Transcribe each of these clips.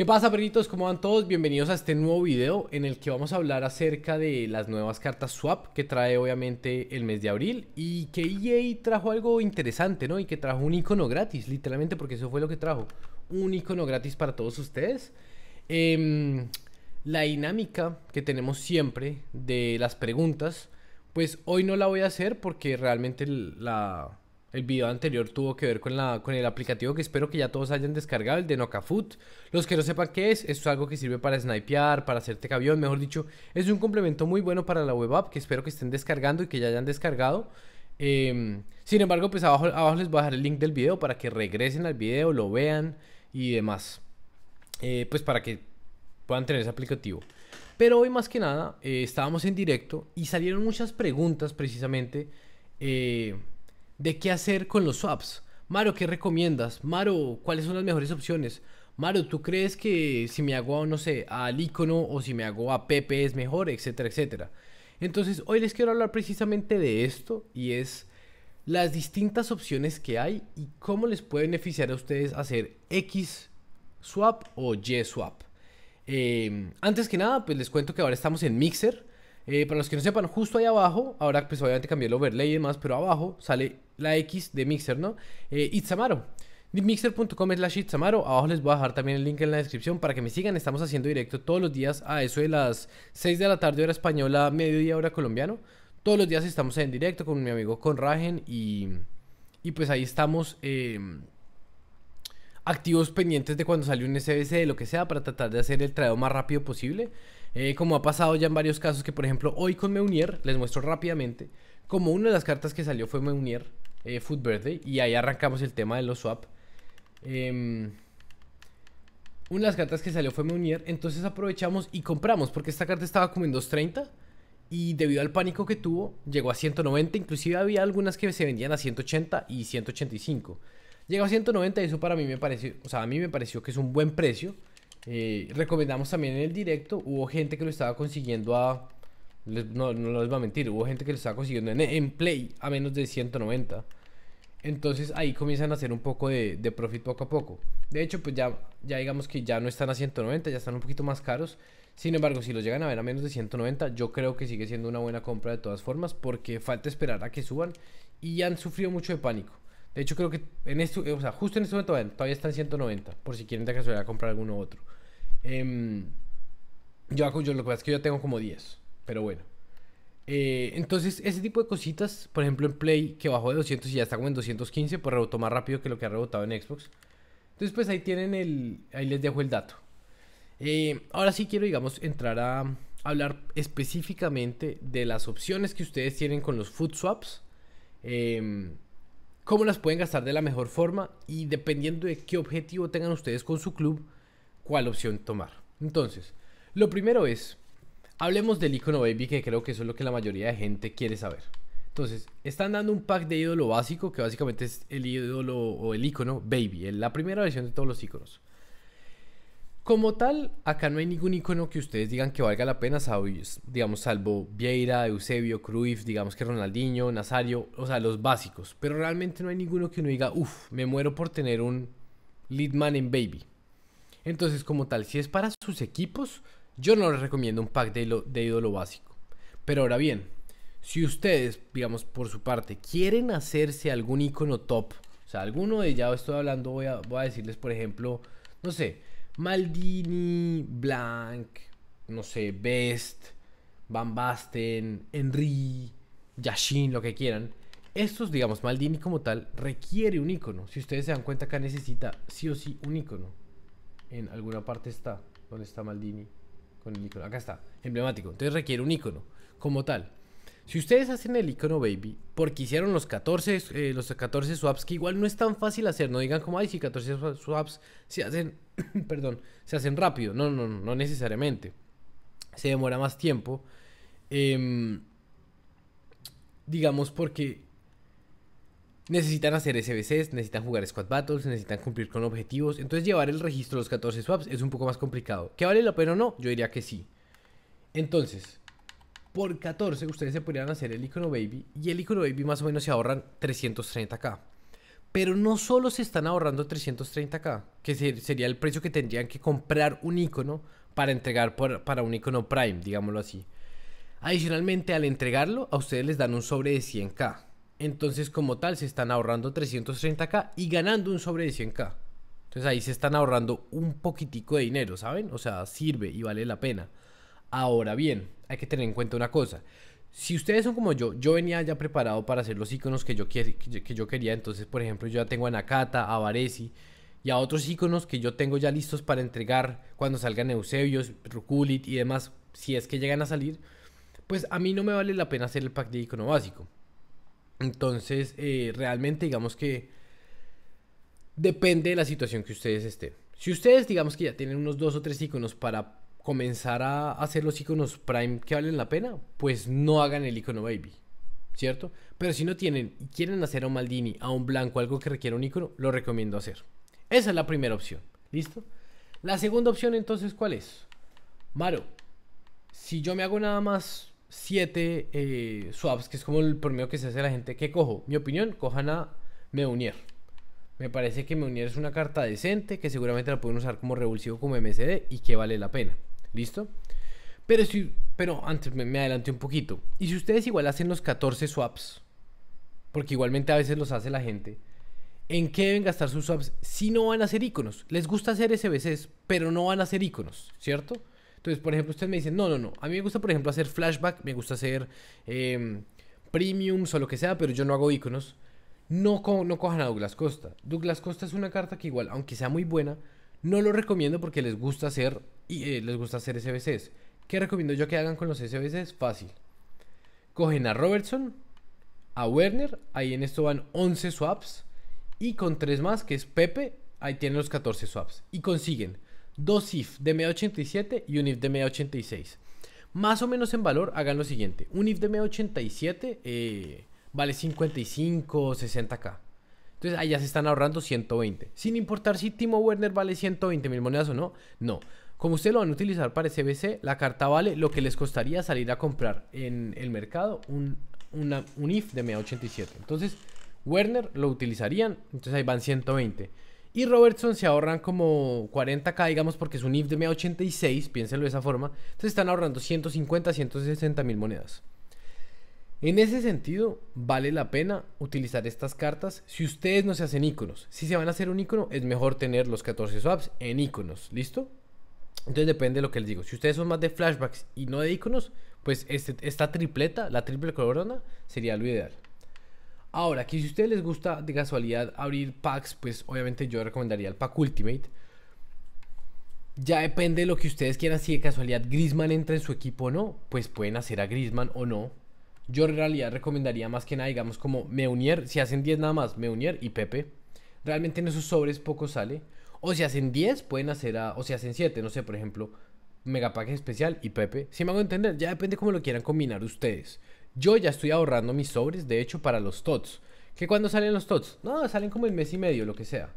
¿Qué pasa perritos? ¿Cómo van todos? Bienvenidos a este nuevo video en el que vamos a hablar acerca de las nuevas cartas swap que trae obviamente el mes de abril y que EA trajo algo interesante, ¿no? Y que trajo un icono gratis, literalmente porque eso fue lo que trajo, un icono gratis para todos ustedes. Em, la dinámica que tenemos siempre de las preguntas, pues hoy no la voy a hacer porque realmente la, el video anterior tuvo que ver con, la, con el aplicativo que espero que ya todos hayan descargado, el de Nocafoot. Los que no sepan qué es, es algo que sirve para snipear, para hacerte cabión, mejor dicho, es un complemento muy bueno para la web app que espero que estén descargando y que ya hayan descargado. Em, sin embargo, pues abajo, les voy a dejar el link del video para que regresen al video, lo vean y demás. Eh, pues para que puedan tener ese aplicativo. Pero hoy más que nada eh, estábamos en directo y salieron muchas preguntas precisamente eh, de qué hacer con los swaps. Maro, ¿qué recomiendas? Maro, ¿cuáles son las mejores opciones? Maro, ¿tú crees que si me hago, no sé, al icono o si me hago a Pepe es mejor, etcétera, etcétera? Entonces, hoy les quiero hablar precisamente de esto y es las distintas opciones que hay y cómo les puede beneficiar a ustedes hacer X swap o Y swap. Em, antes que nada, pues les cuento que ahora estamos en Mixer. Eh, para los que no sepan, justo ahí abajo, ahora pues obviamente cambié el overlay y demás, pero abajo sale la X de Mixer, ¿no? Eh, Itzamaro. Mixer.com slash Itzamaro. Abajo les voy a dejar también el link en la descripción para que me sigan. Estamos haciendo directo todos los días a eso de las 6 de la tarde, hora española, mediodía, hora colombiano. Todos los días estamos en directo con mi amigo Conragen y, y pues ahí estamos em, activos pendientes de cuando salió un SBC, de lo que sea, para tratar de hacer el tradeo más rápido posible. Eh, como ha pasado ya en varios casos que, por ejemplo, hoy con Meunier, les muestro rápidamente, como una de las cartas que salió fue Meunier, eh, Food Birthday. Y ahí arrancamos el tema de los swap. Em, una de las cartas que salió fue Meunier. Entonces aprovechamos y compramos. Porque esta carta estaba como en 230. Y debido al pánico que tuvo, llegó a 190. Inclusive había algunas que se vendían a 180 y 185. Llegó a 190 y eso para mí me pareció... O sea, a mí me pareció que es un buen precio. Eh, recomendamos también en el directo. Hubo gente que lo estaba consiguiendo a no, no les voy a mentir, hubo gente que lo estaba consiguiendo en, Play a menos de 190. Entonces ahí comienzan a hacer un poco de, profit poco a poco. De hecho, pues ya, ya digamos que ya no están a 190, ya están un poquito más caros. Sin embargo, si los llegan a ver a menos de 190, yo creo que sigue siendo una buena compra de todas formas porque falta esperar a que suban y han sufrido mucho de pánico. De hecho, creo que en esto, eh, o sea, justo en este momento todavía están 190, por si quieren de casualidad comprar alguno u otro. Em, yo, yo lo que pasa es que yo tengo como 10. Pero bueno. Eh, entonces, ese tipo de cositas, por ejemplo en Play, que bajó de 200 y ya está como en 215, pues rebotó más rápido que lo que ha rebotado en Xbox. Entonces, pues ahí tienen el. Ahí les dejo el dato. Eh, ahora sí quiero, digamos, entrar a hablar específicamente de las opciones que ustedes tienen con los food swaps. Em, cómo las pueden gastar de la mejor forma y dependiendo de qué objetivo tengan ustedes con su club, cuál opción tomar. Entonces, lo primero es, Hablemos del icono baby, que creo que eso es lo que la mayoría de gente quiere saber. Entonces, están dando un pack de ídolo básico, que básicamente es el ídolo o el icono baby, la primera versión de todos los iconos. Como tal, acá no hay ningún icono que ustedes digan que valga la pena, digamos, salvo Vieira, Eusebio, Cruyff, digamos que Ronaldinho, Nazario, o sea, los básicos. Pero realmente no hay ninguno que uno diga, uff, me muero por tener un Leadman en Baby. Entonces, como tal, si es para sus equipos, yo no les recomiendo un pack de, ídolo básico. Pero ahora bien, si ustedes, digamos, por su parte, quieren hacerse algún icono top, o sea, alguno de ya estoy hablando, voy a, decirles, por ejemplo, no sé, Maldini, Blank, no sé, Best, Van Basten, Henry, Yashin, lo que quieran. Estos, digamos, Maldini como tal, requiere un icono. Si ustedes se dan cuenta, acá necesita sí o sí un icono. En alguna parte está, donde está Maldini con el icono. Acá está, emblemático. Entonces requiere un icono como tal. Si ustedes hacen el icono baby, porque hicieron los 14, eh, los 14 swaps, que igual no es tan fácil hacer, no digan como, ay, si 14 swaps se hacen, perdón, se hacen rápido. No, no, no, no necesariamente. Se demora más tiempo. Em, digamos porque necesitan hacer SBCs, necesitan jugar Squad Battles, necesitan cumplir con objetivos. Entonces llevar el registro de los 14 swaps es un poco más complicado. ¿Que vale la pena o no? Yo diría que sí. Entonces, por 14 ustedes se podrían hacer el icono baby y el icono baby más o menos se ahorran 330k. Pero no solo se están ahorrando 330k, que sería el precio que tendrían que comprar un icono para entregar para un icono prime, digámoslo así. Adicionalmente, al entregarlo, a ustedes les dan un sobre de 100k. Entonces, como tal, se están ahorrando 330k y ganando un sobre de 100k. Entonces ahí se están ahorrando un poquitico de dinero, ¿saben? O sea, sirve y vale la pena. Ahora bien, hay que tener en cuenta una cosa. Si ustedes son como yo, yo venía ya preparado para hacer los iconos que yo, quería. Entonces, por ejemplo, yo ya tengo a Nakata, a Varesi y a otros iconos que yo tengo ya listos para entregar cuando salgan Eusebios, Rukulit y demás, si es que llegan a salir. Pues a mí no me vale la pena hacer el pack de icono básico. Entonces, eh, realmente digamos que depende de la situación que ustedes estén. Si ustedes digamos que ya tienen unos dos o tres iconos para comenzar a hacer los iconos prime que valen la pena, pues no hagan el icono baby, ¿cierto? Pero si no tienen y quieren hacer a un Maldini, a un blanco, algo que requiera un icono, lo recomiendo hacer. Esa es la primera opción, ¿listo? La segunda opción entonces, ¿cuál es? Maro, si yo me hago nada más 7 eh, swaps, que es como el promedio que se hace la gente. ¿Qué cojo? Mi opinión, cojan a Meunier. Me parece que Meunier es una carta decente, que seguramente la pueden usar como revulsivo, como MCD, y que vale la pena. ¿Listo? Pero, pero antes me, me adelanté un poquito. Y si ustedes igual hacen los 14 swaps, porque igualmente a veces los hace la gente, ¿en qué deben gastar sus swaps si no van a ser iconos? Les gusta hacer SBCs, pero no van a ser iconos, ¿cierto? Entonces, por ejemplo, ustedes me dicen, no, no, no, a mí me gusta, por ejemplo, hacer flashback, me gusta hacer em, premiums o lo que sea, pero yo no hago iconos. No, co no cojan a Douglas Costa. Douglas Costa es una carta que igual, aunque sea muy buena, no lo recomiendo porque les gusta hacer, y, eh, les gusta hacer SBCs. ¿Qué recomiendo yo que hagan con los SBCs? Fácil. Cogen a Robertson, a Werner, ahí en esto van 11 swaps, y con 3 más, que es Pepe, ahí tienen los 14 swaps, y consiguen dos IF de media 87 y un IF de media 86. Más o menos en valor, hagan lo siguiente. Un IF de media 87 eh, vale 55, 60k. Entonces ahí ya se están ahorrando 120. Sin importar si Timo Werner vale 120 mil monedas o no. No. Como ustedes lo van a utilizar para SBC, la carta vale lo que les costaría salir a comprar en el mercado un, un IF de media 87. Entonces, Werner lo utilizarían. Entonces ahí van 120. Y Robertson se ahorran como 40k, digamos, porque es un IF de 86, piénsenlo de esa forma. Entonces están ahorrando 150, 160 mil monedas. En ese sentido, vale la pena utilizar estas cartas si ustedes no se hacen iconos. Si se van a hacer un icono, es mejor tener los 14 swaps en iconos, ¿listo? Entonces depende de lo que les digo. Si ustedes son más de flashbacks y no de iconos, pues este, esta tripleta, la triple corona, sería lo ideal. Ahora, que si a ustedes les gusta de casualidad abrir packs, pues obviamente yo recomendaría el pack Ultimate. Ya depende de lo que ustedes quieran. Si de casualidad Grisman entra en su equipo o no, pues pueden hacer a Grisman o no. Yo en realidad recomendaría más que nada, digamos, como Meunier. Si hacen 10 nada más, Meunier y Pepe. Realmente en esos sobres poco sale. O si hacen 10, pueden hacer a. O si hacen 7, no sé, por ejemplo, Megapack especial y Pepe. Si me hago entender, ya depende cómo lo quieran combinar ustedes. Yo ya estoy ahorrando mis sobres, de hecho, para los TOTS. ¿Que cuando salen los TOTS? No, salen como el mes y medio, lo que sea.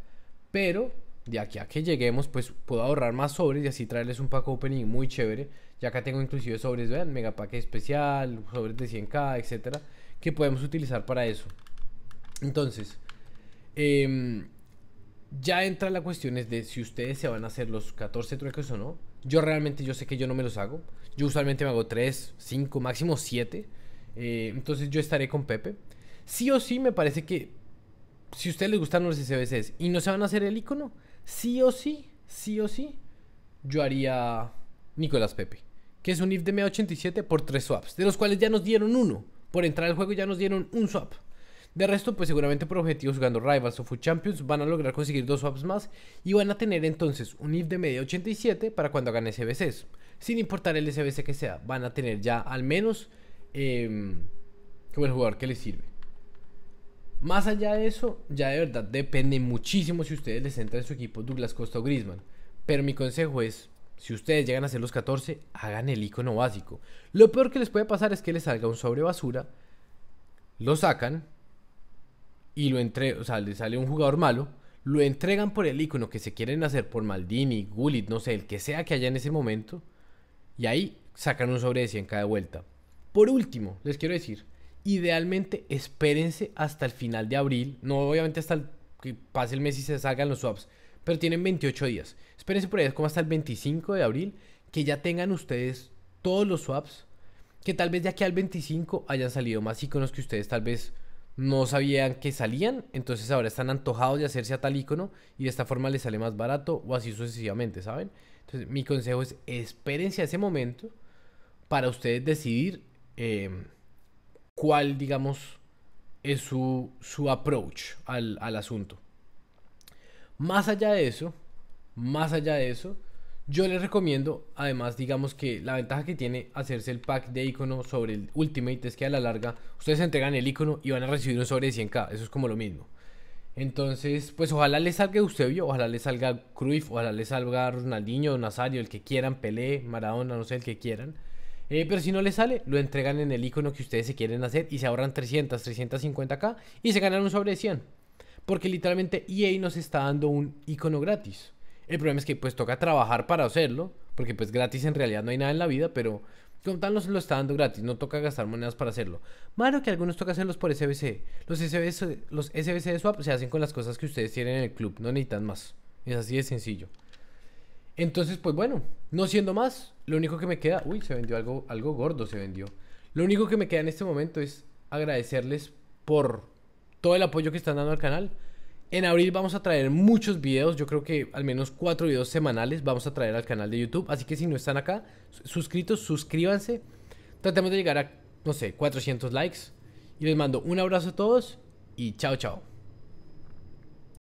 Pero de aquí a que lleguemos, pues puedo ahorrar más sobres y así traerles un pack opening muy chévere. Ya acá tengo inclusive sobres, vean, mega pack especial, sobres de 100k, etcétera, que podemos utilizar para eso. Entonces, em, ya entra la cuestión es de si ustedes se van a hacer los 14 trueques o no. Yo realmente, yo sé que yo no me los hago. Yo usualmente me hago 3, 5, máximo 7 eh, entonces yo estaré con Pepe. Sí o sí me parece que si a ustedes les gustan los SBCs y no se van a hacer el icono, sí o sí, sí o sí, yo haría Nicolás Pepe, que es un if de media 87 por tres swaps, de los cuales ya nos dieron uno. Por entrar al juego ya nos dieron un swap. De resto, pues seguramente por objetivos jugando Rivals o Food Champions van a lograr conseguir dos swaps más y van a tener entonces un if de media 87 para cuando hagan SBCs. Sin importar el SBC que sea, van a tener ya al menos como em, el jugador que les sirve. Más allá de eso, ya de verdad depende muchísimo si ustedes les entran en su equipo Douglas Costa o Griezmann. Pero mi consejo es, si ustedes llegan a ser los 14, hagan el icono básico. Lo peor que les puede pasar es que les salga un sobre basura, lo sacan y lo entre, o sea, le sale un jugador malo, lo entregan por el icono que se quieren hacer por Maldini, Gullit, no sé, el que sea que haya en ese momento, y ahí sacan un sobre de 100 cada vuelta. Por último, les quiero decir, idealmente espérense hasta el final de abril, no obviamente hasta que pase el mes y se salgan los swaps, pero tienen 28 días. Espérense por ahí como hasta el 25 de abril que ya tengan ustedes todos los swaps, que tal vez ya que al 25 hayan salido más iconos que ustedes tal vez no sabían que salían, entonces ahora están antojados de hacerse a tal icono y de esta forma les sale más barato o así sucesivamente, ¿saben? Entonces mi consejo es espérense a ese momento para ustedes decidir Em, cuál, digamos, es su, su approach al, asunto. Más allá de eso, más allá de eso, yo les recomiendo, además, digamos que la ventaja que tiene hacerse el pack de icono sobre el Ultimate es que a la larga ustedes entregan el icono y van a recibir un sobre de 100k. Eso es como lo mismo. Entonces, pues ojalá le salga Usted, ojalá le salga Cruyff, ojalá le salga Ronaldinho, Nazario, el que quieran, Pelé, Maradona, no sé, el que quieran. Eh, pero si no les sale, lo entregan en el icono que ustedes se quieren hacer y se ahorran 300, 350k y se ganan un sobre 100. Porque literalmente EA nos está dando un icono gratis. El problema es que pues toca trabajar para hacerlo, porque pues gratis en realidad no hay nada en la vida, pero como tal nos lo está dando gratis, no toca gastar monedas para hacerlo. Malo que algunos toca hacerlos por SBC. Los SBC, los SBC de swap se hacen con las cosas que ustedes tienen en el club, no necesitan más. Es así de sencillo. Entonces, pues bueno, no siendo más, lo único que me queda, uy, se vendió algo, algo gordo, se vendió. Lo único que me queda en este momento es agradecerles por todo el apoyo que están dando al canal. En abril vamos a traer muchos videos, yo creo que al menos cuatro videos semanales vamos a traer al canal de YouTube. Así que si no están acá, suscritos, suscríbanse. Tratemos de llegar a, no sé, 400 likes. Y les mando un abrazo a todos y chao, chao.